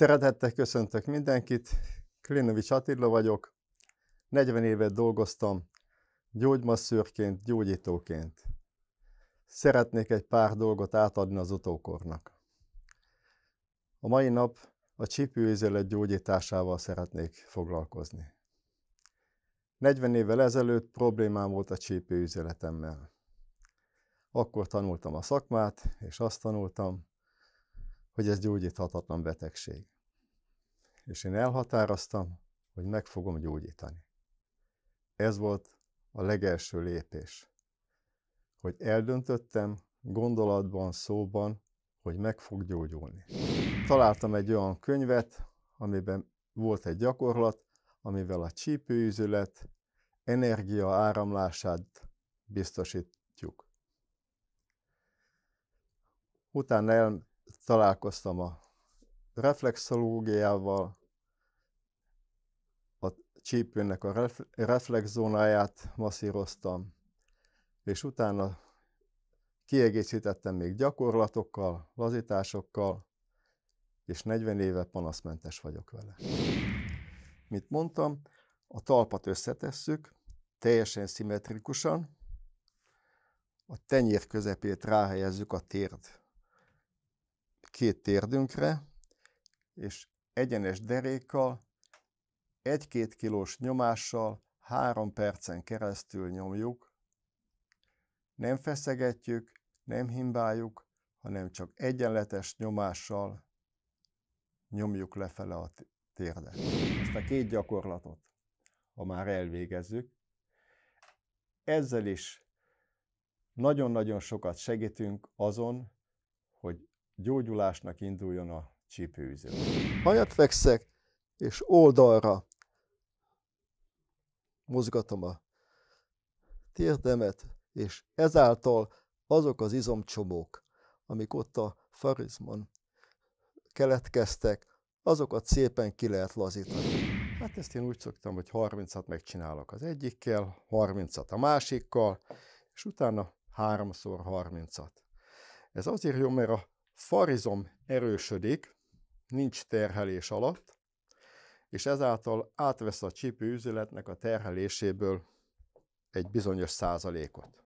Szeretettel köszöntök mindenkit, Klinovics Attila vagyok, 40 évet dolgoztam gyógymasszőrként, gyógyítóként. Szeretnék egy pár dolgot átadni az utókornak. A mai nap a csípőizélet gyógyításával szeretnék foglalkozni. 40 évvel ezelőtt problémám volt a csípőizéletemmel. Akkor tanultam a szakmát, és azt tanultam, hogy ez gyógyíthatatlan betegség és én elhatároztam, hogy meg fogom gyógyítani. Ez volt a legelső lépés, hogy eldöntöttem gondolatban, szóban, hogy meg fog gyógyulni. Találtam egy olyan könyvet, amiben volt egy gyakorlat, amivel a csípőüzület energia áramlását biztosítjuk. Utána el találkoztam a reflexológiával, csípőnek a reflexzónáját masszíroztam, és utána kiegészítettem még gyakorlatokkal, lazításokkal, és 40 éve panaszmentes vagyok vele. Mit mondtam? A talpat összetesszük, teljesen szimmetrikusan, a tenyér közepét ráhelyezzük a térd két térdünkre, és egyenes derékkal egy-két kilós nyomással három percen keresztül nyomjuk. Nem feszegetjük, nem himbáljuk, hanem csak egyenletes nyomással nyomjuk lefele a térdet. Ezt a két gyakorlatot, ha már elvégezzük, ezzel is nagyon-nagyon sokat segítünk azon, hogy gyógyulásnak induljon a csípőüző. Hajat fekszek, és oldalra mozgatom a térdemet, és ezáltal azok az izomcsomók, amik ott a farizmon keletkeztek, azokat szépen ki lehet lazítani. Hát ezt én úgy szoktam, hogy 30-at megcsinálok az egyikkel, 30-at a másikkal, és utána háromszor 30-at. Ez azért jó, mert a farizom erősödik, nincs terhelés alatt, és ezáltal átvesz a csípőüzületnek a terheléséből egy bizonyos százalékot.